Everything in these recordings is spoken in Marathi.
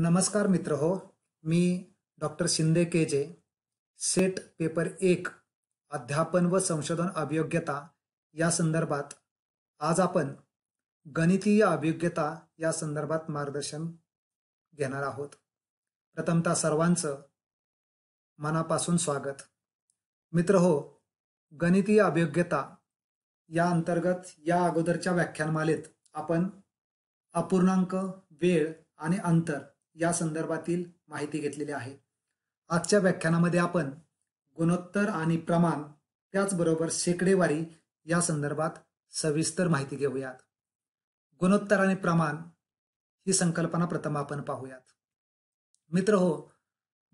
नमस्कार मित्र हो मी डॉक्टर शिंदे के जे सेट पेपर एक अध्यापन व संशोधन अभियोग्यता या संदर्भात आज आपण गणितीय अभियोग्यता या संदर्भात मार्गदर्शन घेणार आहोत प्रथमतः सर्वांचं मनापासून स्वागत मित्र हो गणितीय अभियोग्यता या अंतर्गत या अगोदरच्या व्याख्यानमालेत आपण अपूर्णांक वेळ आणि अंतर या संदर्भातील माहिती घेतलेली आहे आजच्या व्याख्यानामध्ये आपण गुणोत्तर आणि प्रमाण त्याचबरोबर शेकडेवारी या संदर्भात सविस्तर माहिती घेऊयात गुणोत्तर आणि प्रमाण ही संकल्पना प्रथम आपण पाहूयात मित्र हो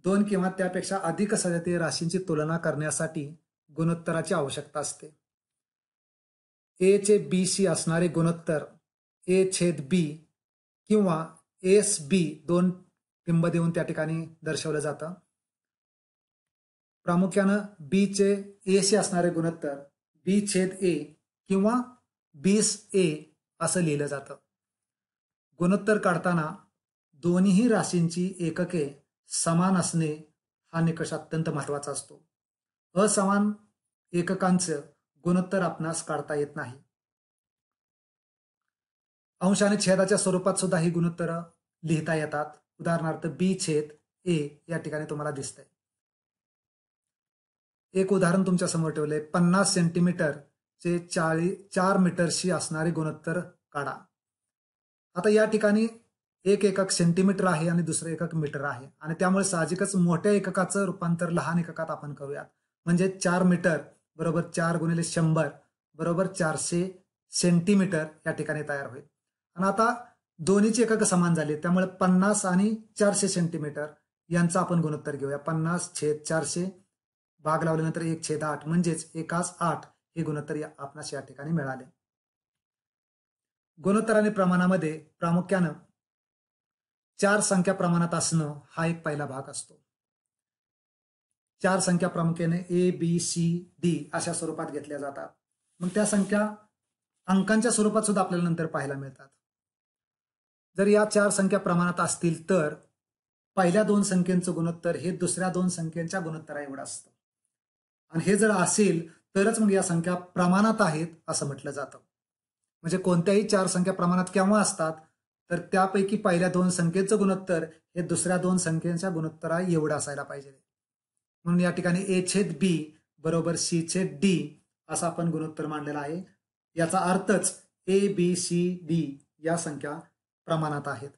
दोन किंवा त्यापेक्षा अधिक सजातीय राशींची तुलना करण्यासाठी गुणोत्तराची आवश्यकता असते ए चे बी सी असणारे गुणोत्तर ए छेद बी किंवा एस बी दोन बिंब देऊन त्या ठिकाणी दर्शवलं जातं प्रामुख्यानं बीचे एसे असणारे गुणोत्तर बी छेद ए किंवा बीस ए असं लिहिलं जातं गुणोत्तर काढताना दोन्ही राशींची एकके समान असणे हा निकष अत्यंत महत्वाचा असतो असमान एककांचं गुणोत्तर आपणास काढता येत नाही अंश आणि छेदाच्या स्वरूपात सुद्धा ही गुणोत्तर लिहिता येतात उदाहरणार्थ बी छेद ए या ठिकाणी तुम्हाला दिसतंय एक उदाहरण तुमच्या समोर ठेवले पन्नास सेंटीमीटर चे चाळीस चार मीटरशी असणारे गुणोत्तर काढा आता या ठिकाणी एक एकक सेंटीमीटर आहे आणि दुसरं एकक मीटर आहे आणि त्यामुळे साहजिकच मोठ्या एककाचं रूपांतर लहान एककात आपण करूयात म्हणजे चार मीटर बरोबर चार गुणिले शंभर बरोबर चारशे सेंटीमीटर या ठिकाणी तयार होईल आणि आता दोन्हीचे एकक समान झाले त्यामुळे पन्नास आणि चारशे सेंटीमीटर यांचा आपण गुणोत्तर घेऊया पन्नास छेद चारशे भाग लावल्यानंतर एक छेद आठ म्हणजेच एकाच आठ हे गुणोत्तर आपणास या ठिकाणी मिळाले गुणोत्तर आणि प्रमाणामध्ये प्रामुख्यानं चार संख्या प्रमाणात असणं हा एक पहिला भाग असतो चार संख्या प्रामुख्याने ए बी सी डी अशा स्वरूपात घेतल्या जातात मग त्या संख्या अंकांच्या स्वरूपात सुद्धा आपल्याला नंतर पाहायला मिळतात जर या चार संख्या प्रमाणात असतील तर पहिल्या दोन संख्येचं गुणोत्तर हे दुसऱ्या दोन संख्येच्या गुणोत्तरा एवढं असतं आणि हे जर असेल तरच मग या संख्या प्रमाणात आहेत असं म्हटलं जातं म्हणजे कोणत्याही चार संख्या प्रमाणात केव्हा असतात तर त्यापैकी पहिल्या दोन संख्येचं गुणोत्तर हे दुसऱ्या दोन संख्येच्या गुणोत्तरा एवढं असायला पाहिजे म्हणून या ठिकाणी ए छेद बी बरोबर सी छेद डी असं आपण गुणोत्तर मांडलेला आहे याचा अर्थच ए बी सी डी या संख्या प्रमाणात आहेत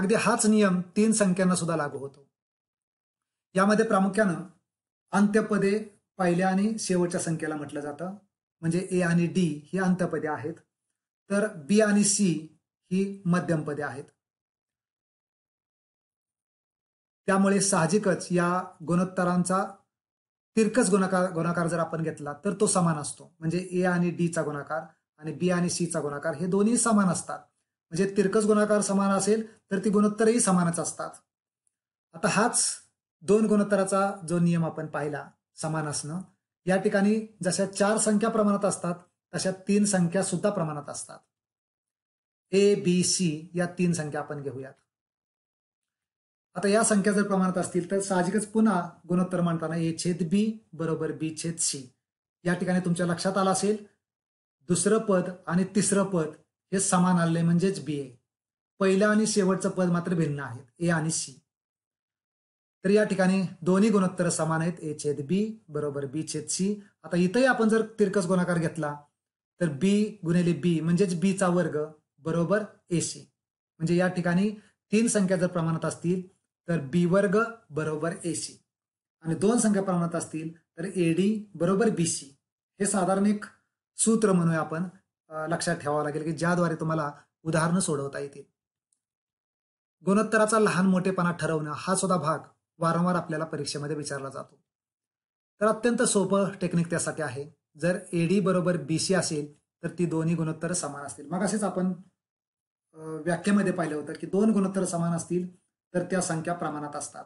अगदी हाच नियम तीन संख्यांना सुद्धा लागू होतो यामध्ये प्रामुख्यानं अंत्यपदे पहिल्या आणि शेवटच्या संख्येला म्हटलं जातं म्हणजे ए आणि डी ही अंत्यपदे आहेत तर बी आणि सी ही मध्यमपदे आहेत त्यामुळे साहजिकच या गुणोत्तरांचा तिरकस गुणाकार गुणाकार जर आपण घेतला तर तो समान असतो म्हणजे ए आणि डी चा गुणाकार आणि बी आणि सी चा गुणाकार हे दोन्ही समान असतात म्हणजे तिरकस गुणाकार समान असेल तर ती गुणोत्तरही समानच असतात आता हाच दोन गुणोत्तराचा जो नियम आपण पाहिला समान असणं या ठिकाणी जशा चार संख्या प्रमाणात असतात तशा तीन संख्या सुद्धा प्रमाणात असतात ए बी सी या तीन संख्या आपण घेऊयात आता या संख्या जर प्रमाणात असतील तर साहजिकच पुन्हा गुणोत्तर मांडताना ए छेद बी बरोबर बी छेद सी या ठिकाणी तुमच्या लक्षात आला असेल दुसरं पद आणि तिसरं पद हे समान आले म्हणजेच बी ए पहिलं आणि शेवटचं पद मात्र भिन्न आहेत ए आणि सी तर या ठिकाणी दोन्ही गुणोत्तर समान आहेत ए छेद बी बरोबर बी छेद सी आता इथंही आपण जर तिरकस गुणाकार घेतला तर बी गुणिले बी म्हणजेच बीचा वर्ग बरोबर ए सी म्हणजे या ठिकाणी तीन संख्या जर प्रमाणात असतील तर बी वर्ग बरोबर ए सी आणि दोन संख्या प्रमाणात असतील तर ए डी बरोबर बी सी हे साधारण एक सूत्र म्हणूया आपण लक्षात ठेवावं लागेल की ज्याद्वारे तुम्हाला उदाहरणं सोडवता येतील गुणोत्तराचा लहान मोठेपणा ठरवणं हा सुद्धा भाग वारंवार आपल्याला परीक्षेमध्ये विचारला जातो तर अत्यंत सोपं टेक्निक त्यासाठी आहे जर ए डी बरोबर बी सी असेल तर ती दोन्ही गुणोत्तर समान असतील मग असेच आपण व्याख्येमध्ये पाहिलं होतं की दोन गुणोत्तर समान असतील तर त्या संख्या प्रमाणात असतात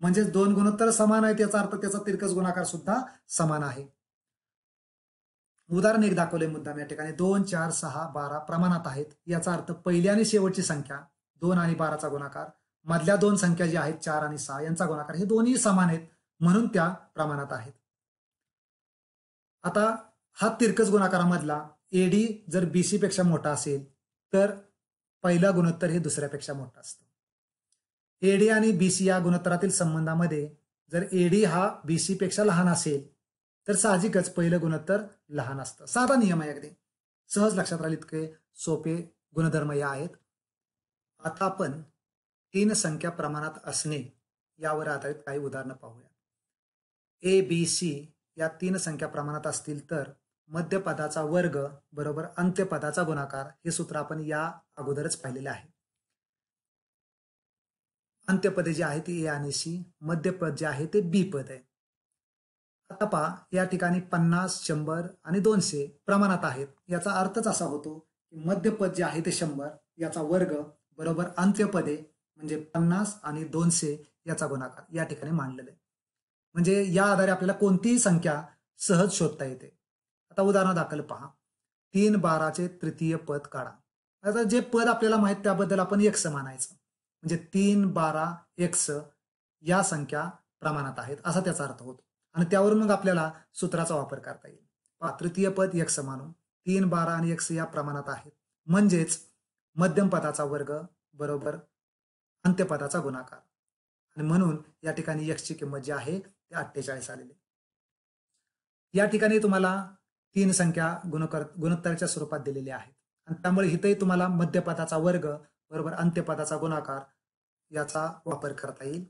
म्हणजेच दोन गुणोत्तर समान आहेत याचा अर्थ त्याचा तिरकस गुणाकार सुद्धा समान आहे उदाहरण एक दाखवले मुद्दाम या ठिकाणी दोन चार सहा बारा प्रमाणात आहेत याचा अर्थ पहिली आणि शेवटची संख्या दोन आणि बाराचा गुणाकार मधल्या दोन संख्या ज्या आहेत चार आणि सहा यांचा गुणाकार हे दोन्ही समान आहेत म्हणून त्या प्रमाणात आहेत आता हा तिरकस गुणाकारामधला एडी जर बीसी पेक्षा मोठा असेल तर पहिला गुणोत्तर हे दुसऱ्यापेक्षा मोठा असतं एडी आणि बीसी या गुणोत्तरातील संबंधामध्ये जर एडी हा बीसी पेक्षा लहान असेल तर साहजिकच पहिलं गुणोत्तर लहान असतं साधा नियम आहे अगदी सहज लक्षात राहिले इतके सोपे गुणधर्म या आहेत आता आपण तीन संख्या प्रमाणात असणे यावर आधारित काही उदाहरणं पाहूया ए बी सी या तीन संख्या प्रमाणात असतील तर मध्यपदाचा वर्ग बरोबर अंत्यपदाचा गुणाकार हे सूत्र आपण या अगोदरच पाहिलेले आहे अंत्यपदे जे आहे ते ए आणि सी मध्यपद जे आहे ते बी पद आहे आता पहा या ठिकाणी पन्नास शंभर आणि दोनशे प्रमाणात आहेत याचा अर्थच असा होतो की मध्यपद जे आहे ते शंभर याचा वर्ग बरोबर अंत्यपदे म्हणजे पन्नास आणि दोनशे याचा गुणाकार या ठिकाणी मांडलेला आहे म्हणजे या आधारे आपल्याला कोणतीही संख्या सहज शोधता येते आता उदाहरण दाखल पहा तीन बाराचे तृतीय पद काढा आता जे पद आपल्याला माहीत त्याबद्दल आपण स मानायचं म्हणजे तीन बारा स या संख्या प्रमाणात आहेत असा त्याचा अर्थ होतो आणि त्यावरून मग आपल्याला सूत्राचा वापर करता येईल पातृतीय तृतीय पद एक समान तीन बारा आणि एक्स या प्रमाणात आहेत म्हणजेच मध्यम पदाचा वर्ग बरोबर अंत्यपदाचा गुणाकार आणि म्हणून या ठिकाणी यक्षची किंमत जी आहे ते अठ्ठेचाळीस आलेली या ठिकाणी तुम्हाला तीन संख्या गुणकर गुणोत्तराच्या स्वरूपात दिलेल्या आहेत आणि त्यामुळे इथेही तुम्हाला मध्यपदाचा वर्ग बरोबर अंत्यपदाचा गुणाकार याचा वापर करता येईल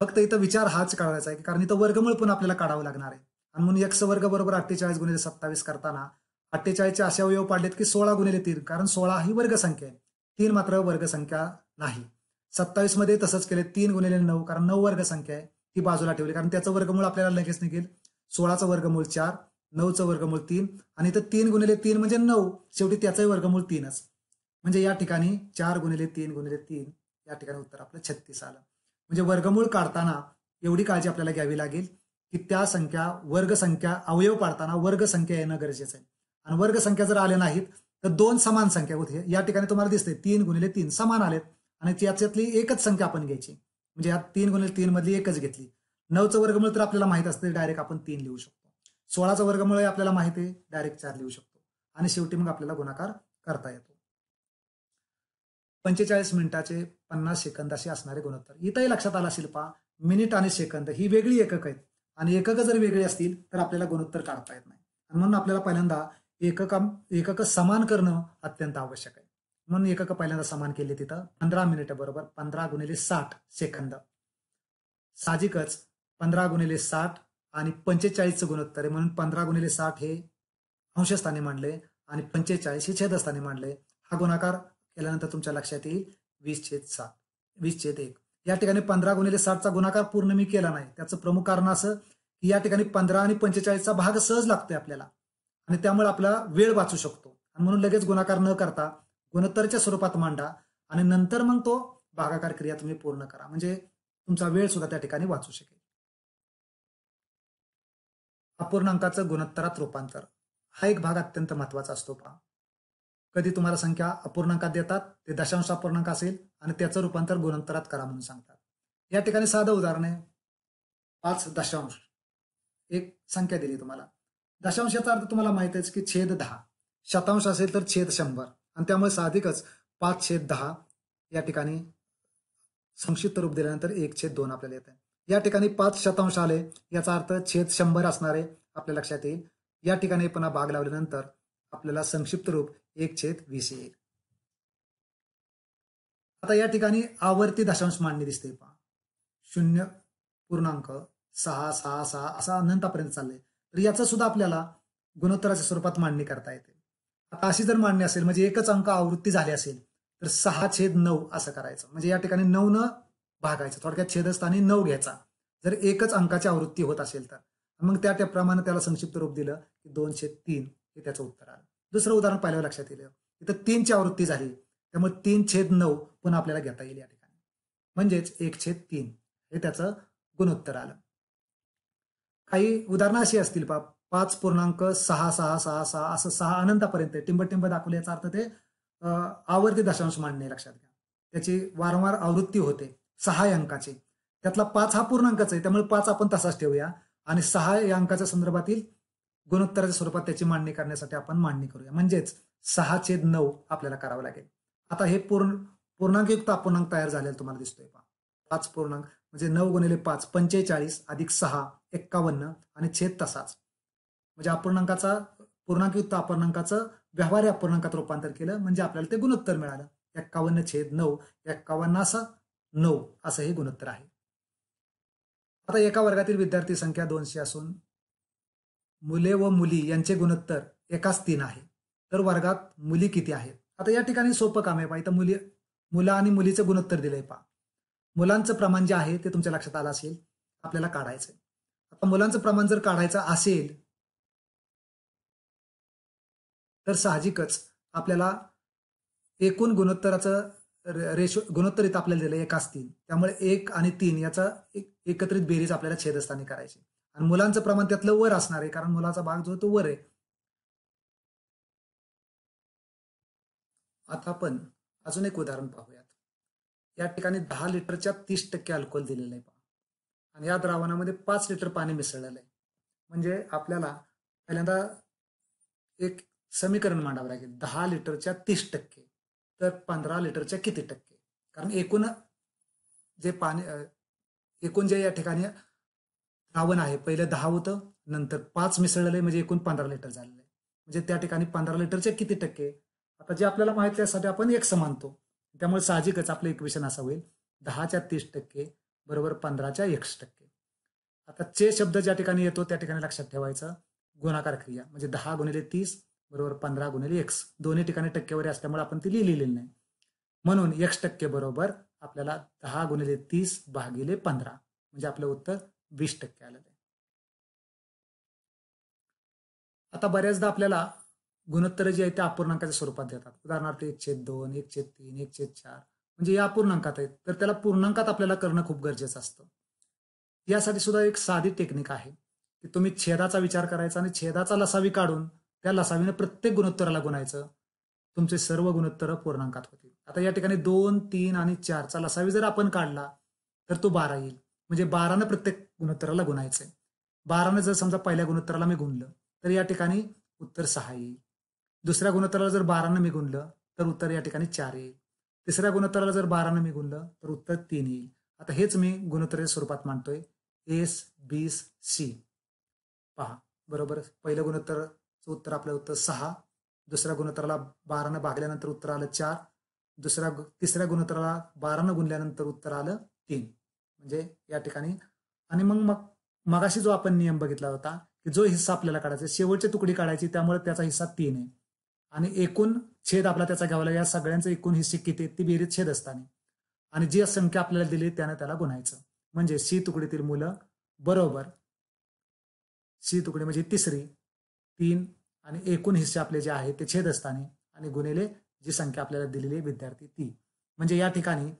फक्त इथं विचार हाच करायचा आहे कारण इथं वर्गमूळ पण आपल्याला काढावं लागणार आहे आणि म्हणून एक्स वर्ग बरोबर अठ्ठेचाळीस गुणिले सत्तावीस करताना अठ्ठेचाळीसचे असे अवयव पाडलेत की सोळा गुणिले तीन कारण सोळा ही वर्गसंख्या आहे तीन मात्र वर्गसंख्या नाही सत्तावीस मध्ये तसंच केले तीन गुणिले नऊ कारण नऊ वर्गसंख्या आहे ती बाजूला ठेवली कारण त्याचं वर्गमूळ आपल्याला लगेच निघेल सोळाचं वर्गमूळ चार नऊचं वर्गमूळ तीन आणि इथं तीन गुणिले तीन म्हणजे नऊ शेवटी त्याचंही वर्गमूळ तीनच म्हणजे या ठिकाणी चार गुणिले तीन गुणिले तीन या ठिकाणी उत्तर आपलं छत्तीस आलं म्हणजे वर्गमूळ काढताना एवढी काळजी आपल्याला घ्यावी लागेल की त्या संख्या वर्गसंख्या अवयव पाडताना वर्गसंख्या येणं गरजेचं आहे आणि वर्गसंख्या जर आल्या नाहीत तर दोन समान संख्या होते या ठिकाणी तुम्हाला दिसते तीन गुणिले तीन समान आलेत आणि त्याच्यातली एकच संख्या आपण घ्यायची म्हणजे या तीन गुणिले तीन मधली एकच घेतली नऊचं वर्गमूळ तर आपल्याला माहित असते डायरेक्ट आपण तीन लिहू शकतो सोळाचं वर्गमूळ आपल्याला माहिती आहे डायरेक्ट चार लिहू शकतो आणि शेवटी मग आपल्याला गुणाकार करता येतो पंचेचाळीस मिनिटाचे पन्नास सेकंद असे असणारे गुणोत्तर इथंही लक्षात आला असेल पा मिनिट आणि सेकंद ही वेगळी एकक आहेत आणि एकक जर वेगळी असतील तर आपल्याला गुणोत्तर काढता येत नाही आणि म्हणून आपल्याला पहिल्यांदा एकक एकक समान करणं अत्यंत आवश्यक आहे म्हणून एकक पहिल्यांदा समान केले तिथं पंधरा मिनिट बरोबर पंधरा गुणिले साठ सेकंद साहजिकच पंधरा गुणिले साठ आणि पंचेचाळीसचं गुणोत्तर आहे म्हणून पंधरा गुणिले साठ हे अंशस्थानी मांडले आणि पंचेचाळीस हे छेदस्थानी मांडले हा गुणाकार केल्यानंतर तुमच्या लक्षात येईल वीस छेद सात वीस छेद एक या ठिकाणी पंधरा गुणिले साठचा गुणाकार पूर्ण मी केला नाही त्याचं प्रमुख कारण असं की या ठिकाणी पंधरा आणि पंचेचाळीसचा भाग सहज लागतोय आपल्याला आणि त्यामुळे आपला वेळ वाचू शकतो आणि म्हणून लगेच गुणाकार न करता गुणोत्तरच्या स्वरूपात मांडा आणि नंतर मग तो भागाकार क्रिया तुम्ही पूर्ण करा म्हणजे तुमचा वेळ सुद्धा त्या ठिकाणी वाचू शकेल अपूर्णांकाचं गुणोत्तरात रूपांतर हा एक भाग अत्यंत महत्वाचा असतो पहा कधी तुम्हाला संख्या अपूर्णांकात देतात ते दशांश अपूर्णांक असेल आणि त्याचं रूपांतर गुणांतरात करा म्हणून सांगतात या ठिकाणी साधं उदाहरण आहे पाच दशांश एक संख्या दिली तुम्हाला दशांश याचा अर्थ तुम्हाला माहित आहे की छेद दहा शतांश असेल तर छेद शंभर आणि त्यामुळे साधिकच पाच छेद दहा या ठिकाणी संक्षिप्त रूप दिल्यानंतर एक छेद दोन आपल्याला येत आहे या ठिकाणी पाच शतांश आले याचा अर्थ छेद शंभर असणारे आपल्या लक्षात येईल या ठिकाणी पुन्हा भाग लावल्यानंतर आपल्याला संक्षिप्त रूप एक छेद वीस येईल आता या ठिकाणी आवर्ती दशांश मांडणी दिसते पहा शून्य पूर्णांक सहा सहा सहा असा अनंतापर्यंत चाललंय तर सुद्धा आपल्याला गुणोत्तराच्या स्वरूपात मांडणी करता येते आता अशी जर मांडणी असेल म्हणजे एकच अंक आवृत्ती झाली असेल तर सहा छेद नऊ असं करायचं म्हणजे या ठिकाणी नऊ न भागायचं थोडक्यात छेदस्थानी नऊ घ्यायचा जर एकच अंकाची आवृत्ती होत असेल तर मग त्या त्याप्रमाणे त्याला संक्षिप्त रूप दिलं की दोनशे तीन हे त्याचं उत्तर आलं दुसरं उदाहरण पाहिल्यावर लक्षात येईल इथं तीनची आवृत्ती झाली त्यामुळे तीन छेद नऊ पण आपल्याला घेता येईल या ठिकाणी म्हणजेच एक छेद तीन हे त्याचं गुणोत्तर आलं काही उदाहरणं अशी असतील पा पाच पूर्णांक सहा सहा सहा सहा असं सहा अनंतापर्यंत टिंबटिंब दाखवले याचा अर्थ ते आवर्ती दशांश मांडणे लक्षात घ्या त्याची वारंवार आवृत्ती होते सहा अंकाची त्यातला पाच हा पूर्णांकच आहे त्यामुळे पाच आपण तसाच ठेवूया आणि सहा या अंकाच्या संदर्भातील गुणोत्तराच्या स्वरूपात त्याची मांडणी करण्यासाठी आपण मांडणी करूया म्हणजेच सहा छेद नऊ आपल्याला करावं लागेल आता हे पूर्ण पूर्णांकयुक्त अपूर्णांक तयार झालेला तुम्हाला दिसतोय पाच पूर्णांक म्हणजे नऊ गुणिले पाच पंचेचाळीस अधिक सहा एक्कावन्न आणि छेद तसाच म्हणजे अपूर्णांकाचा पूर्णांकयुक्त अपूर्णांकाचं व्यवहार्य अपूर्णांकात रूपांतर केलं म्हणजे आपल्याला ते गुणोत्तर मिळालं एक्कावन्न छेद नऊ एक्कावन्न असं नऊ असं हे गुणोत्तर आहे आता एका वर्गातील विद्यार्थी संख्या दोनशे असून मुले व मुली यांचे गुणोत्तर एकाच तीन आहे तर वर्गात मुली किती आहेत आता या ठिकाणी सोपं काम आहे पाहि इथं मुली मुलं आणि मुलीचं गुणोत्तर दिलंय पहा मुलांचं प्रमाण जे आहे ते तुमच्या लक्षात आलं असेल आपल्याला काढायचं आता मुलांचं प्रमाण जर काढायचं असेल तर साहजिकच आपल्याला एकूण गुणोत्तराचं रेशो गुणोत्तर इथं आपल्याला दिलं एकाच तीन त्यामुळे एक आणि तीन याचा एकत्रित बेरीज आपल्याला छेदस्थानी करायची आणि मुलांचं प्रमाण त्यातलं वर असणार आहे कारण मुलाचा भाग जो तो वर आहे आता आपण अजून एक उदाहरण पाहूयात या ठिकाणी दहा लिटरच्या तीस टक्के अल्कोहोल दिलेलं आहे आणि या द्रावणामध्ये पाच लिटर पाणी मिसळलेलं आहे म्हणजे आपल्याला पहिल्यांदा एक समीकरण मांडावं लागेल दहा लिटरच्या तीस टक्के तर पंधरा लिटरच्या किती टक्के कारण एकूण जे पाणी एकूण जे या ठिकाणी बावन आहे पहिलं दहा होतं नंतर पाच मिसळलेलं म्हणजे एकूण पंधरा लिटर झालेलं आहे म्हणजे त्या ठिकाणी पंधरा लिटरचे किती टक्के आता जे आपल्याला माहिती त्यासाठी आपण एक समानतो त्यामुळे साहजिकच आपलं इक्वेशन असं होईल दहाच्या तीस टक्के बरोबर पंधराच्या एकशे टक्के आता चे शब्द ज्या ठिकाणी येतो त्या ठिकाणी लक्षात ठेवायचं गुणाकार क्रिया म्हणजे दहा गुणिले तीस बरोबर पंधरा गुणिले एक्स दोन्ही ठिकाणी टक्केवारी असल्यामुळे आपण ती लिहिलेली नाही म्हणून एक्स टक्के बरोबर आपल्याला दहा गुणिले तीस भागिले पंधरा म्हणजे आपलं उत्तर वीस टक्के आलेलं आहे आता बऱ्याचदा आपल्याला गुणोत्तर जी आहे ते अपूर्णांकाच्या स्वरूपात देतात उदाहरणार्थ एक छेद दोन एक छेद तीन एक छेद चार म्हणजे या अपूर्णांकात आहेत तर त्याला पूर्णांकात आपल्याला करणं खूप गरजेचं असतं यासाठी सुद्धा एक साधी टेक्निक आहे की तुम्ही छेदाचा विचार करायचा आणि छेदाचा लसावी काढून त्या लसावीने प्रत्येक गुणोत्तराला गुणायचं तुमचे सर्व गुणोत्तर पूर्णांकात होतील आता या ठिकाणी दोन तीन आणि चारचा लसावी जर आपण काढला तर तो बारा येईल म्हणजे बारानं प्रत्येक गुणोत्तराला गुणायचंय बारानं जर समजा पहिल्या गुणोत्तराला मी गुणलं तर या ठिकाणी उत्तर सहा येईल दुसऱ्या गुणोत्तराला जर बारानं मी गुणलं तर उत्तर या ठिकाणी चार येईल तिसऱ्या गुणोत्तराला जर बारानं मी गुणलं तर उत्तर तीन येईल आता हेच मी गुणोत्तराच्या स्वरूपात मांडतोय एस बीस सी पहा बरोबर पहिलं गुणोत्तरचं उत्तर आपलं उत्तर सहा दुसऱ्या गुणोत्तराला बारानं भागल्यानंतर उत्तर आलं चार दुसऱ्या तिसऱ्या गुणोत्तराला बारानं गुणल्यानंतर उत्तर आलं तीन म्हणजे या ठिकाणी आणि मग मग मगाशी जो आपण नियम बघितला होता की जो हिस्सा आपल्याला काढायचा शेवटची तुकडी काढायची त्यामुळे त्याचा हिस्सा तीन आहे आणि एकूण छेद आपला त्याचा घ्यावा लागेल या सगळ्यांचं एकूण हिस्से किती ती बेरीज छेद असताना आणि जी संख्या आपल्याला दिली त्याने त्याला गुणायचं म्हणजे सी तुकडीतील मुलं बरोबर सी तुकडी म्हणजे तिसरी तीन आणि एकूण हिस्से आपले जे आहे ते छेद असताना आणि गुणेले जी संख्या आपल्याला दिलेली आहे विद्यार्थी ती म्हणजे या ठिकाणी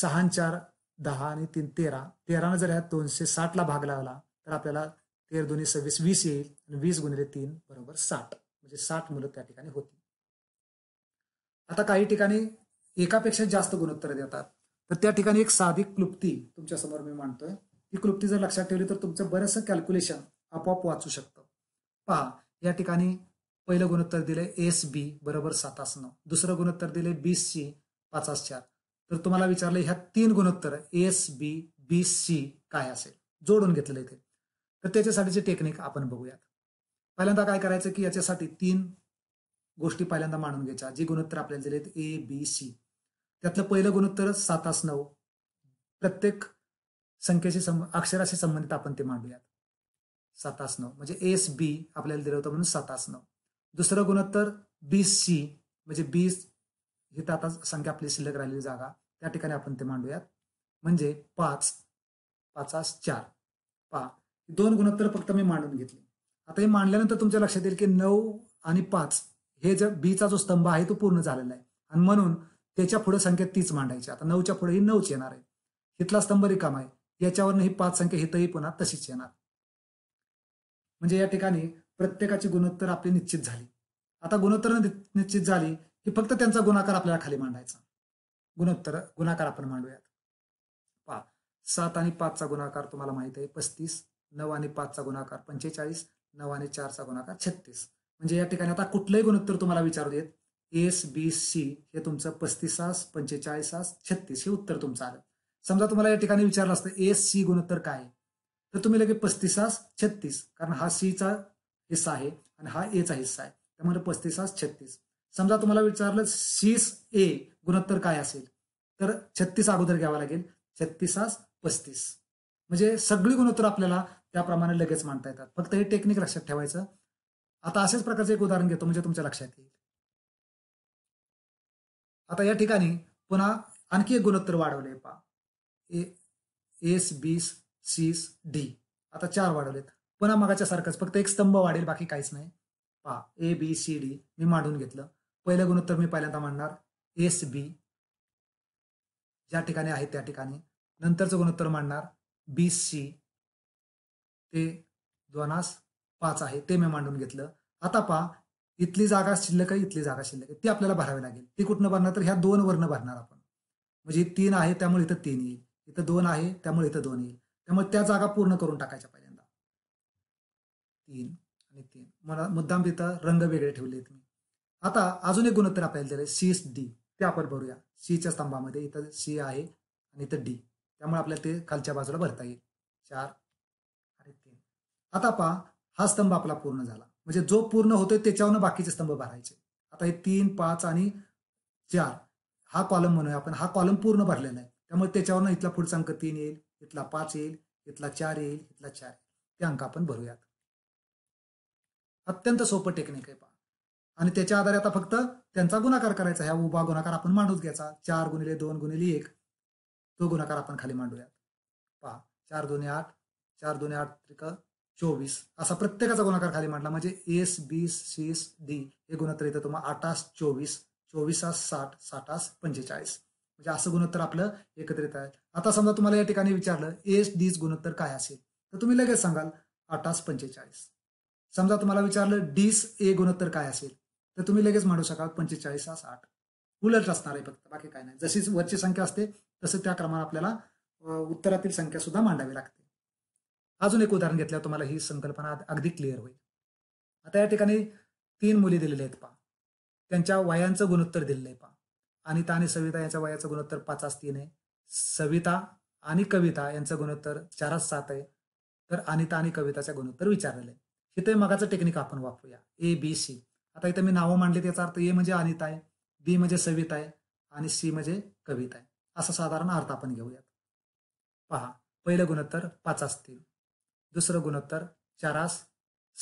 सहा चार दहा आणि तीन तेरा तेरानं जर ह्या दोनशे ला भाग लावला तर आपल्याला तेर दोन्ही सव्वीस वीस येईल आणि वीस गुणिले तीन बरोबर साठ म्हणजे साठ मुलं त्या ठिकाणी होती आता काही ठिकाणी एकापेक्षा जास्त गुणोत्तर देतात तर त्या ठिकाणी एक साधी क्लुप्ती समोर मी मांडतोय ती क्लुप्ती जर लक्षात ठेवली तर तुमचं बरंचसं कॅल्क्युलेशन आपोआप वाचू शकतं पहा या ठिकाणी पहिलं गुणोत्तर दिले एस बी बरोबर सातास नऊ दुसरं गुणोत्तर दिले बीस सी आस चार तर तुम्हाला विचारलं ह्या तीन गुणोत्तर एस बी बी सी काय असेल जोडून घेतलेलं इथे तर त्याच्यासाठीचे टेक्निक आपण बघूयात पहिल्यांदा काय करायचं की याच्यासाठी तीन गोष्टी पहिल्यांदा मांडून घ्यायच्या जी गुणोत्तर आपल्याला दिलेत ए बी सी त्यातलं पहिलं गुणोत्तर सातास नऊ प्रत्येक संख्येशी संबंध अक्षराशी संबंधित आपण ते मांडूयात सातास नऊ म्हणजे एस बी आपल्याला दिलं होतं म्हणून सातास नऊ दुसरं गुणोत्तर बी सी म्हणजे बी ही तर संख्या आपली शिल्लक राहिलेली जागा त्या ठिकाणी आपण ते मांडूयात म्हणजे पाच पाचास चार पा दोन गुणोत्तर फक्त मी मांडून घेतले आता हे मांडल्यानंतर तुमच्या लक्षात येईल की नऊ आणि पाच हे जे बीचा जो स्तंभ आहे तो पूर्ण झालेला आहे आणि म्हणून त्याच्या पुढे संख्या तीच मांडायची आता नऊच्या पुढे ही नऊच येणार आहे हितला स्तंभ रिकाम आहे याच्यावरनं ही पाच संख्या हितही पुन्हा तशीच येणार म्हणजे या ठिकाणी प्रत्येकाची गुणोत्तर आपली निश्चित झाली आता गुणोत्तर निश्चित झाली की फक्त त्यांचा गुणाकार आपल्याला खाली मांडायचा गुणोत्तर गुणाकार आपण मांडूयात पहा सात आणि पाचचा गुणाकार तुम्हाला माहित आहे पस्तीस नऊ आणि पाचचा गुणाकार पंचेचाळीस नऊ आणि चारचा गुणाकार छत्तीस म्हणजे या ठिकाणी आता कुठलंही गुणोत्तर तुम्हाला विचारू देत एस बी सी हे तुमचं पस्तीसास आस छत्तीस हे उत्तर तुमचं आलं समजा तुम्हाला या ठिकाणी विचारलं असतं एस सी गुणोत्तर काय तर तुम्ही लगे पस्तीसास छत्तीस कारण हा सीचा हिस्सा आहे आणि हा एचा हिस्सा आहे त्यामुळे पस्तीसास छत्तीस समजा तुम्हाला विचारलं सीस ए गुणोत्तर काय असेल तर छत्तीस अगोदर घ्यावा लागेल छत्तीसास पस्तीस म्हणजे सगळी गुणोत्तर आपल्याला त्याप्रमाणे लगेच मांडता येतात फक्त हे टेक्निक लक्षात ठेवायचं आता अशाच प्रकारचं एक उदाहरण घेतो म्हणजे तुमच्या लक्षात येईल आता या ठिकाणी पुन्हा आणखी एक गुणोत्तर वाढवले पा एस बीस सीस डी आता चार वाढवलेत पुन्हा मगाच्या सारखंच फक्त एक स्तंभ वाढेल बाकी काहीच नाही पा ए बी सी डी मी मांडून घेतलं पहिलं गुणोत्तर मी पहिल्यांदा मांडणार एस बी ज्या ठिकाणी आहे त्या ठिकाणी नंतरचं गुणोत्तर मांडणार बी सी ते दोनास पाच आहे ते मी मांडून घेतलं आता पहा इथली जागा शिल्लक आहे इथली जागा शिल्लक आहे ती आपल्याला भरावी लागेल ती कुठनं भरणार तर ह्या दोन वरनं भरणार आपण म्हणजे तीन आहे त्यामुळे इथं तीन येईल इथं दोन आहे त्यामुळे इथं दोन येईल त्यामुळे त्या जागा पूर्ण करून टाकायच्या पहिल्यांदा तीन आणि तीन मला मुद्दाम तिथं रंग वेगळे ठेवले आहेत मी आता अजून एक गुणोत्तर आपल्याला दिले सी डी ते आपण भरूया सीच्या स्तंभामध्ये इथं सी आहे आणि इथं डी त्यामुळे आपल्याला ते खालच्या बाजूला भरता येईल चार आणि तीन आता पहा हा स्तंभ आपला पूर्ण झाला म्हणजे जो पूर्ण होतोय त्याच्यावर बाकीचे स्तंभ भरायचे आता हे तीन पाच आणि चार हा कॉलम म्हणूया आपण हा कॉलम पूर्ण भरलेला आहे त्यामुळे त्याच्यावरनं इथला पुढचा अंक तीन येईल इथला पाच येईल इथला चार येईल इथला चार ते अंक आपण भरूयात अत्यंत सोपं टेक्निक आहे पहा आणि त्याच्या आधारे आता फक्त त्यांचा गुणाकार करायचा ह्या उभा गुणाकार आपण मांडूच घ्यायचा चार गुणिले दोन गुणिले एक तो गुणाकार आपण खाली मांडूयात पहा चार दोन्ही आठ चार दोन्ही आठ त्रिक चोवीस असा प्रत्येकाचा गुणाकार खाली मांडला म्हणजे एस बीस सीस डी हे गुणोत्तर येतं तुम्हाला आठास चोवीस चोवीसास साठ साठास पंचेचाळीस म्हणजे असं गुणोत्तर आपलं एकत्रित आहे आता समजा तुम्हाला या ठिकाणी विचारलं एस डीच गुणोत्तर काय असेल तर तुम्ही लगेच सांगाल आठास पंचेचाळीस समजा तुम्हाला विचारलं डीस ए गुणोत्तर काय असेल तर तुम्ही लगेच म्हणू शकाल पंचेचाळीस साठ उलट असणार आहे फक्त बाकी काय नाही जशी वरची संख्या असते तसं त्या क्रमाने आपल्याला उत्तरातील संख्या सुद्धा मांडावी लागते अजून एक उदाहरण घेतल्यावर तुम्हाला ही संकल्पना अगदी क्लिअर होईल आता या ठिकाणी तीन मुली दिलेल्या आहेत पा त्यांच्या वयांचं गुणोत्तर दिलेलं आहे पा अनिता आणि सविता यांच्या वयाचं गुणोत्तर पाचास तीन आहे सविता आणि कविता यांचं गुणोत्तर चारच सात आहे तर अनिता आणि कविताचं गुणोत्तर विचारलेलं आहे इथे मगाचं टेक्निक आपण वापरूया ए बी सी आता इथं मी नावं मांडली त्याचा अर्थ ए म्हणजे अनिता आहे बी म्हणजे सविता आहे आणि सी म्हणजे कविता आहे असा साधारण अर्थ आपण घेऊयात पहा पहिलं गुणोत्तर पाच असतील दुसरं गुणोत्तर चारास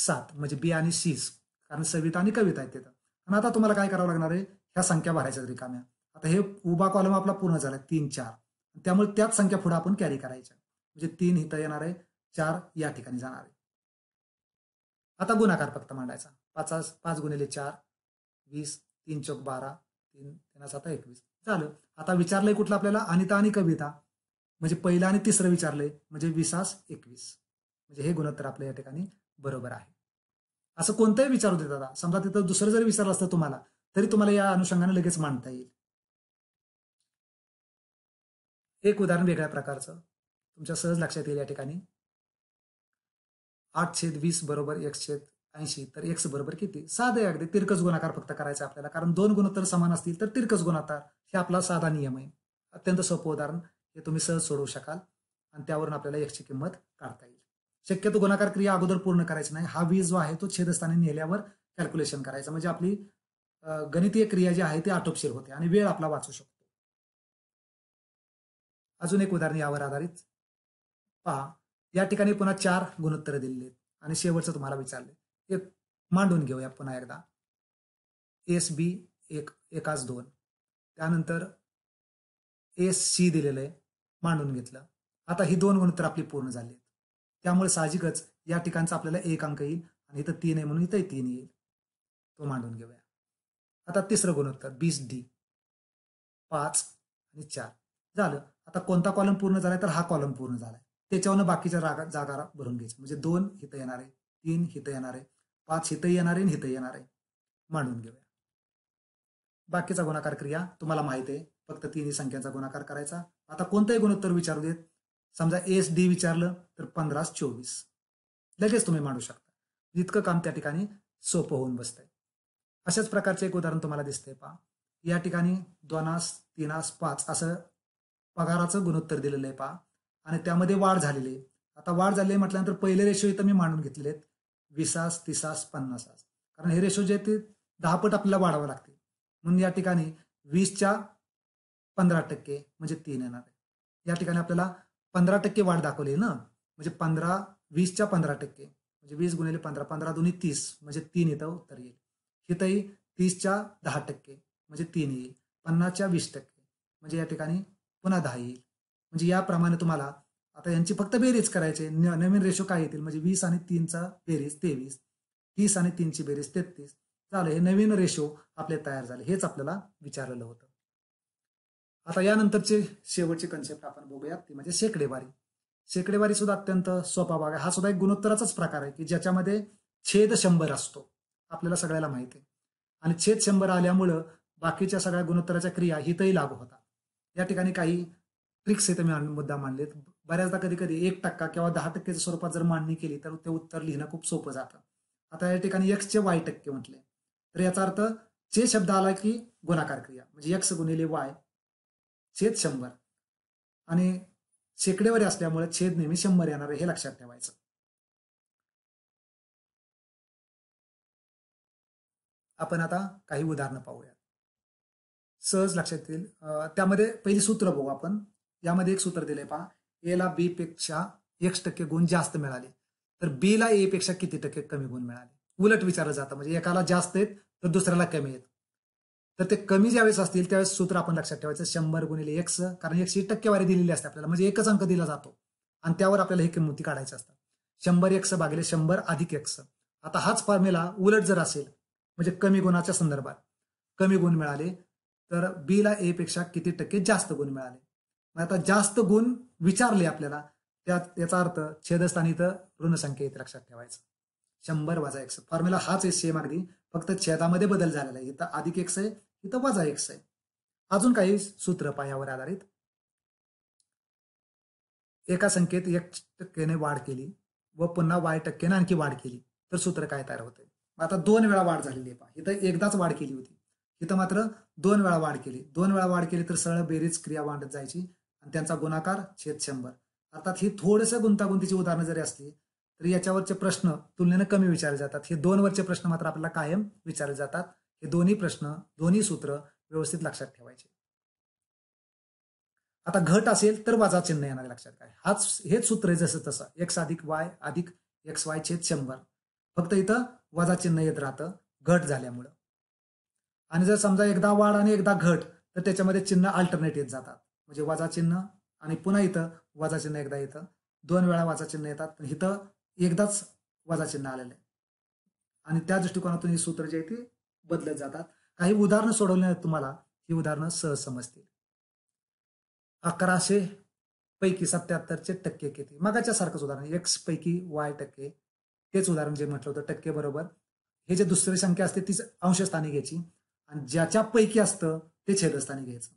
सात म्हणजे बी आणि सीस कारण सविता आणि कविता आहेत तिथं आणि आता तुम्हाला काय करावं लागणार आहे ह्या संख्या भरायच्या रिकाम्या आता हे उभा कॉलम आपला पूर्ण झाला तीन चार त्यामुळे त्याच संख्या पुढे आपण कॅरी करायच्या म्हणजे तीन इथं येणार आहे चार या ठिकाणी जाणार आहे आता गुणाकार फक्त मांडायचा पाच पाच गुणिले चार वीस तीन चौक बारा तीन तीन सात एकवीस झालं आता विचारलंय कुठलं आपल्याला अनिता आणि कविता म्हणजे पहिलं आणि तिसरं विचारलंय म्हणजे विसास एकवीस म्हणजे हे गुणोत्तर आपल्या या ठिकाणी बरोबर आहे असं कोणतंही विचारू दादा समजा तिथं दुसरं जरी विचारलं असतं तुम्हाला तरी तुम्हाला या अनुषंगाने लगेच मांडता येईल एक उदाहरण वेगळ्या प्रकारचं तुमच्या सहज लक्षात येईल या ठिकाणी आठ छेद वीस बरोबर एक छेद ऐंशी तर एक्स बरोबर किती साधे अगदी तिरकस गुणाकार फक्त करायचा आपल्याला कारण दोन गुणोत्तर समान असतील तर तिरकस गुणाकार हे आपला साधा नियम आहे अत्यंत सोपं उदाहरण हे तुम्ही सहज सोडवू शकाल आणि त्यावरून आपल्याला एकची किंमत काढता येईल शक्यतो गुणाकार क्रिया अगोदर पूर्ण करायची नाही हा वीज जो आहे तो छेदस्थानी नेल्यावर कॅल्क्युलेशन करायचं म्हणजे आपली गणितीय क्रिया जी आहे ती आटोपशीर होते आणि वेळ आपला वाचू शकतो अजून एक उदाहरण यावर आधारित पहा या ठिकाणी पुन्हा चार गुणोत्तर दिलेले आहेत आणि शेवटचं तुम्हाला विचारले एक मांडून घेऊया पुन्हा एकदा एस बी एक एकाच दोन त्यानंतर एस सी दिलेलं आहे मांडून घेतलं आता ही दोन गुणोत्तर आपली पूर्ण झाली आहेत त्यामुळे साहजिकच या ठिकाणचा आपल्याला एक अंक येईल आणि इथं तीन आहे म्हणून इथंही तीन येईल तो मांडून घेऊया आता तिसरं गुणोत्तर बीस डी पाच आणि चार झालं आता कोणता कॉलम पूर्ण झालाय तर हा कॉलम पूर्ण झालाय त्याच्यावरनं बाकीच्या जागा जागा भरून घ्यायचं म्हणजे दोन हिथं येणार आहे तीन हिथं येणार आहे पाच हिथं येणार आहे हिथं येणार आहे मांडून घेऊया बाकीचा गुणाकार क्रिया तुम्हाला माहिती आहे फक्त तिन्ही संख्यांचा गुणाकार करायचा आता कोणतंही गुणोत्तर विचारू देत समजा एस डी विचारलं तर पंधरास चोवीस लगेच तुम्ही मांडू शकता इतकं काम त्या ठिकाणी सोपं होऊन बसतंय अशाच प्रकारचे एक उदाहरण तुम्हाला दिसतंय पहा या ठिकाणी दोनास तीनास पाच असं पगाराचं गुणोत्तर दिलेलं आहे पहा आणि त्यामध्ये वाढ झालेली आहे आता वाढ झाली आहे म्हटल्यानंतर पहिले रेशो इथं मी मांडून घेतलेले आहेत विसास तिसास पन्नासास कारण हे रेशो जे ते दहा पट आपल्याला वाढावं लागते म्हणून या ठिकाणी वीसच्या पंधरा टक्के म्हणजे तीन येणार आहे या ठिकाणी आपल्याला पंधरा टक्के वाढ दाखवली ना म्हणजे पंधरा वीसच्या पंधरा टक्के म्हणजे वीस गुणिले पंधरा पंधरा दोन्ही तीस म्हणजे तीन इथं उत्तर येईल इथंही तीसच्या दहा टक्के म्हणजे तीन येईल पन्नासच्या वीस टक्के म्हणजे या ठिकाणी पुन्हा दहा येईल म्हणजे याप्रमाणे तुम्हाला आता यांची फक्त बेरीज करायचे नवीन रेशो काय येतील म्हणजे वीस आणि तीनचा बेरीज तेवीस तीस आणि तीनची बेरीज तेहतीस चालू हे नवीन रेशो आपले तयार झाले हेच आपल्याला विचारलेलं होतं आता यानंतरचे शेवटचे कन्सेप्ट आपण बघूया ती म्हणजे शेकडेवारी शेकडेवारी सुद्धा अत्यंत सोपा भाग आहे हा सुद्धा एक गुणोत्तराचाच प्रकार आहे की ज्याच्यामध्ये छेद शंभर असतो आपल्याला सगळ्याला माहिती आहे आणि छेद शंभर आल्यामुळं बाकीच्या सगळ्या गुणोत्तराच्या क्रिया हितही लागू होतात या ठिकाणी काही ट्रिक्स आहे ते मी मुद्दा मांडलेत बऱ्याचदा कधी कधी एक टक्का किंवा दहा टक्क्याच्या स्वरूपात जर मांडणी केली तर ते उत्तर लिहिणं खूप सोपं जातं आता या ठिकाणी एक्सचे वाय टक्के म्हटले तर याचा अर्थ चे शब्द आला की गुणाकार क्रिया म्हणजे एक्स गुणिले वाय छेद शंभर आणि शेकडेवारी असल्यामुळे छेद नेहमी शंभर येणार हे लक्षात ठेवायचं आपण आता काही उदाहरणं पाहूया सहज लक्षात येईल त्यामध्ये पहिले सूत्र बघू आपण यामध्ये एक सूत्र दिले पहा एला बी पेक्षा एक्स टक्के गुण जास्त मिळाले तर बी ला ए पेक्षा किती टक्के कमी गुण मिळाले उलट विचारलं जातं म्हणजे एकाला जास्त आहेत तर दुसऱ्याला कमी आहेत तर ते कमी ज्यावेळेस असतील त्यावेळेस सूत्र आपण लक्षात ठेवायचं शंभर गुणिले एक्स कारण एकशे टक्केवारी दिलेली असते आपल्याला म्हणजे एकच अंक दिला जातो आणि त्यावर आपल्याला हे किंमती काढायचे असतात शंभर एक्स भागिले शंभर अधिक एक्स आता हाच फॉर्म्युला उलट जर असेल म्हणजे कमी गुणाच्या संदर्भात कमी गुण मिळाले तर बी ला ए पेक्षा किती टक्के जास्त गुण मिळाले आता जास्त गुण विचारले आपल्याला त्याचा याचा अर्थ छेदस्थानी तर ऋणसंख्या इथे लक्षात ठेवायचं शंभर वजा एक्स फॉर्म्युला हाच आहे सेम अगदी फक्त छेदामध्ये बदल झालेला आहे इथं अधिक एक्स आहे इथं वजा एक्स आहे अजून काही सूत्र पायावर आधारित एका संख्येत एक टक्केने वाढ केली व पुन्हा वाय टक्केने आणखी वाढ केली तर सूत्र काय तयार होते आता दोन वेळा वाढ झालेली आहे इथं एकदाच वाढ केली होती इथं मात्र दोन वेळा वाढ केली दोन वेळा वाढ केली तर सरळ बेरीज क्रिया वाढत जायची त्यांचा गुणाकार छेद शंभर अर्थात ही थोडंसं गुंतागुंतीची उदाहरणं जरी असली तरी याच्यावरचे प्रश्न तुलनेने कमी विचारले जातात हे दोन वरचे प्रश्न मात्र आपल्याला कायम विचारले जातात हे दोन्ही प्रश्न दोन्ही सूत्र व्यवस्थित लक्षात ठेवायचे आता घट असेल तर वजा चिन्ह येणार लक्षात काय हाच हेच सूत्र आहे जसं तसं एक्स अधिक वाय अधिक एक्स वाय छेद शंभर फक्त इथं वजा चिन्ह येत राहतं घट झाल्यामुळं आणि जर समजा एकदा वाढ आणि एकदा घट तर त्याच्यामध्ये चिन्ह अल्टरनेट येत जातात म्हणजे वजा चिन्ह आणि पुन्हा इथं वजा चिन्ह एकदा इथं दोन वेळा वजा चिन्ह येतात पण इथं एकदाच वजा चिन्ह आलेलं आहे आणि त्या दृष्टिकोनातून ही सूत्र जे आहे ती बदलत जातात काही उदाहरणं सोडवली आहेत तुम्हाला ही उदाहरणं सहज समजतील अकराशे पैकी सत्याहत्तरचे टक्के किती मगाच्या सारखंच उदाहरण एक्स पैकी वाय टक्के तेच उदाहरण जे म्हटलं होतं टक्के बरोबर हे जे दुसरी संख्या असते तीच अंशस्थानी घ्यायची आणि ज्याच्या पैकी असतं ते छेदस्थानी घ्यायचं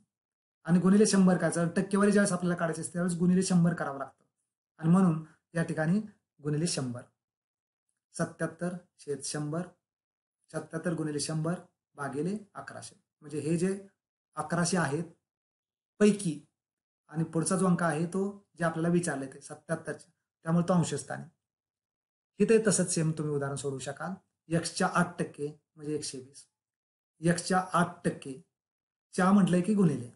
आणि गुणिले शंभर करायचं टक्केवारी ज्यावेळेस आपल्याला काढायची असते त्यावेळेस गुणिले शंभर करावं लागतं आणि म्हणून या ठिकाणी गुणिले शंभर सत्याहत्तर शेत शंभर सत्याहत्तर गुणिले शंभर भागिले अकराशे म्हणजे हे जे अकराशे आहेत पैकी आणि पुढचा जो अंक आहे तो जे आपल्याला विचारले ते सत्याहत्तरचे त्यामुळे तो अंशस्थानी इथे तसंच सेम तुम्ही उदाहरण सोडवू शकाल यक्षच्या आठ टक्के म्हणजे एकशे वीस यक्षच्या आठ टक्के च्या म्हटलंय की गुणिले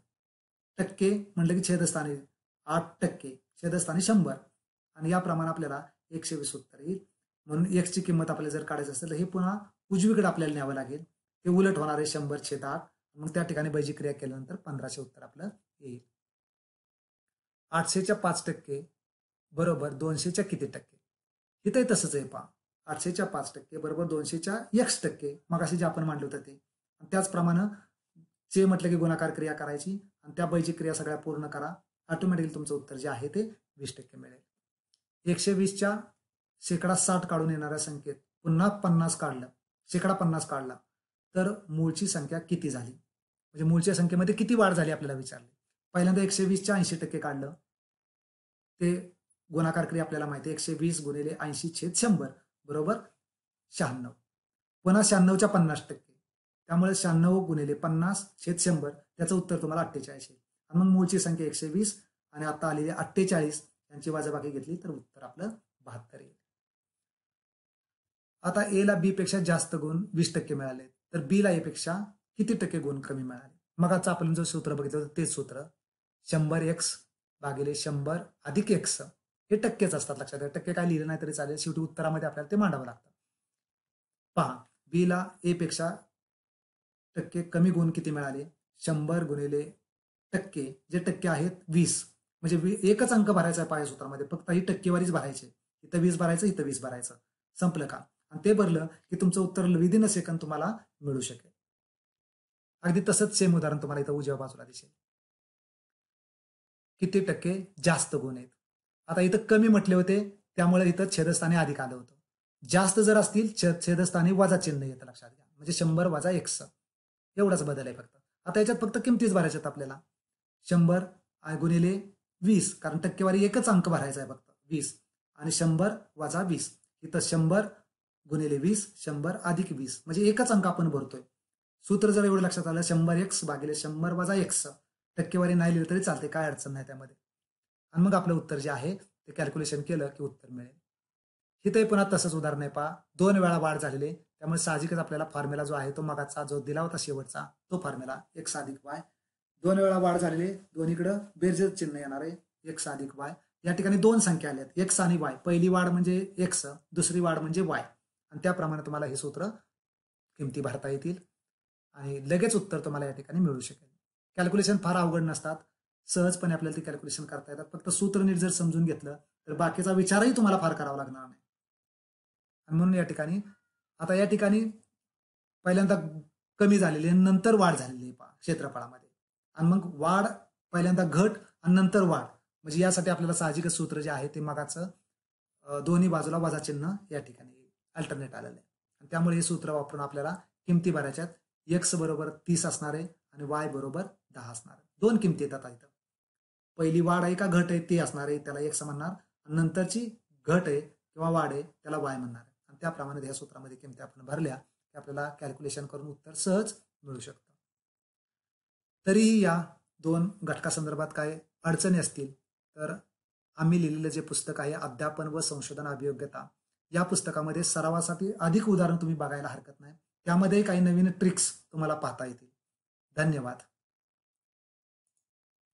टक्के म्हटलं की छेदस्थानी आठ टक्के छेदस्थानी शंभर आणि याप्रमाणे आपल्याला एकशे वीस उत्तर येईल म्हणून एक्सची किंमत आपल्याला जर काढायचं असेल तर हे पुन्हा उजवीकडे आपल्याला न्यावं लागेल हे उलट होणार आहे शंभर छेद आठ मग त्या ठिकाणी बैजी क्रिया केल्यानंतर पंधराशे उत्तर आपलं येईल आठशेच्या पाच टक्के बरोबर दोनशेच्या किती टक्के इथंही तसंच आहे पहा आठशेच्या पाच टक्के बरोबर दोनशेच्या एक्स टक्के मग असे जे आपण मांडलं होतं ते त्याचप्रमाणे जे म्हटलं की गुणाकार क्रिया करायची आणि त्या बैजिक क्रिया सगळ्या पूर्ण करा ऑटोमॅटिकली तुमचं उत्तर जे आहे ते वीस टक्के मिळेल एकशे वीसच्या शेकडा साठ काढून येणाऱ्या संख्येत पुन्हा पन्नास काढलं शेकडा पन्नास काढला तर मूळची संख्या किती झाली म्हणजे मूळच्या संख्येमध्ये किती वाढ झाली आपल्याला विचारले पहिल्यांदा एकशे वीसच्या ऐंशी टक्के काढलं ते गुणाकार क्रिया आपल्याला माहिती आहे एकशे वीस गुणिले ऐंशी छेद शंभर बरोबर शहाण्णव पुन्हा शहाण्णवच्या पन्नास टक्के त्यामुळे शहाण्णव गुणिले पन्नास छेद शंभर त्याचं उत्तर तुम्हाला अठ्ठेचाळीस येईल आणि मग मूळची संख्या एकशे वीस आणि आता आलेली अठ्ठेचाळीस यांची वाजाबाकी घेतली तर उत्तर आपलं बहात्तर येईल आता ए ला बी पेक्षा जास्त गुण वीस टक्के मिळाले तर बी ला ए पेक्षा किती टक्के गुण कमी मिळाले मग आता आपण जर सूत्र बघितलं होतं तेच सूत्र शंभर एक्स भागिले शंभर अधिक एक्स हे टक्केच असतात लक्षात ठेवा टक्के काय लिहिलं नाही तरी चालेल शेवटी उत्तरामध्ये आपल्याला ते मांडावं लागतं पहा बी ला ए पेक्षा टक्के कमी गुण किती मिळाले शंभर गुणिले टक्के जे टक्के आहेत वीस म्हणजे एकच अंक भरायचा आहे पायसूत्रामध्ये फक्त ही टक्केवारीच भरायची इथं वीस भरायचं इथं वीस भरायचं संपलं का आणि ते भरलं की तुमचं उत्तर विदिन सेकंद तुम्हाला मिळू शकेल अगदी तसंच सेम उदाहरण तुम्हाला इथं उजव्या बाजूला दिसेल किती टक्के जास्त गुण आहेत आता इथं कमी म्हटले होते त्यामुळे इथं छेदस्थाने अधिक आलं होतं जास्त जर असतील छेदस्थानी वजा चिन्ह येतं लक्षात घ्या म्हणजे शंभर वजा स एवढाच बदल आहे फक्त आता याच्यात फक्त किमतीच भरायच्यात आपल्याला शंभर गुणिले वीस कारण टक्केवारी एकच अंक भरायचा आहे फक्त वीस आणि शंभर वाजा वीस इथं शंभर गुणिले वीस शंभर अधिक वीस म्हणजे एकच अंक आपण भरतोय सूत्र जर एवढं लक्षात आलं शंभर एक्स भागिले शंभर वाजा एक्स टक्केवारी नाही लिहिली तरी चालते काय अडचण नाही त्यामध्ये आणि मग आपलं उत्तर जे आहे ते कॅल्क्युलेशन केलं की उत्तर मिळेल तिथे पुन्हा तसंच उदाहरण आहे पहा दोन वेळा वाढ झालेली त्यामुळे साहजिकच आपल्याला फॉर्म्युला जो आहे तो मगाचा जो दिला होता शेवटचा तो फॉर्म्युला एक साधिक वाय दोन वेळा वाढ झालेली दोन्हीकडे बेरजेच चिन्ह येणार आहे एक साधिक वाय या ठिकाणी दोन संख्या आल्या आहेत एक्स आणि वाय पहिली वाढ म्हणजे एक्स दुसरी वाढ म्हणजे वाय आणि त्याप्रमाणे तुम्हाला हे सूत्र किमती भरता येतील आणि लगेच उत्तर तुम्हाला या ठिकाणी मिळू शकेल कॅल्क्युलेशन फार अवघड नसतात सहजपणे आपल्याला ते कॅल्क्युलेशन करता येतात फक्त सूत्र नीट जर समजून घेतलं तर बाकीचा विचारही तुम्हाला फार करावा लागणार नाही आणि म्हणून या ठिकाणी आता या ठिकाणी पहिल्यांदा कमी झालेली नंतर वाढ झालेली आहे क्षेत्रफळामध्ये आणि मग वाढ पहिल्यांदा घट आणि नंतर वाढ म्हणजे यासाठी आपल्याला साहजिकच सूत्र जे आहे ते मगाचं दोन्ही बाजूला वजा चिन्ह या ठिकाणी अल्टरनेट आलेलं आहे त्यामुळे हे सूत्र वापरून आपल्याला किमती भरायच्यात एक्स बरोबर तीस असणार आहे आणि वाय बरोबर दहा असणार आहे दोन किमती येतात इथं पहिली वाढ आहे का घट आहे ते असणार आहे त्याला एक्स म्हणणार नंतरची घट आहे किंवा वाढ आहे त्याला वाय म्हणणार आहे त्याप्रमाणे ह्या सूत्रामध्ये किमती आपण भरल्या की आपल्याला कॅल्क्युलेशन करून उत्तर सहज मिळू शकतं तरीही या दोन घटकासंदर्भात काय अडचणी असतील तर आम्ही लिहिलेलं जे पुस्तक आहे अध्यापन व संशोधन अभियोग्यता या पुस्तकामध्ये सरावासाठी अधिक उदाहरण तुम्ही बघायला हरकत नाही त्यामध्ये काही नवीन ट्रिक्स तुम्हाला पाहता येतील धन्यवाद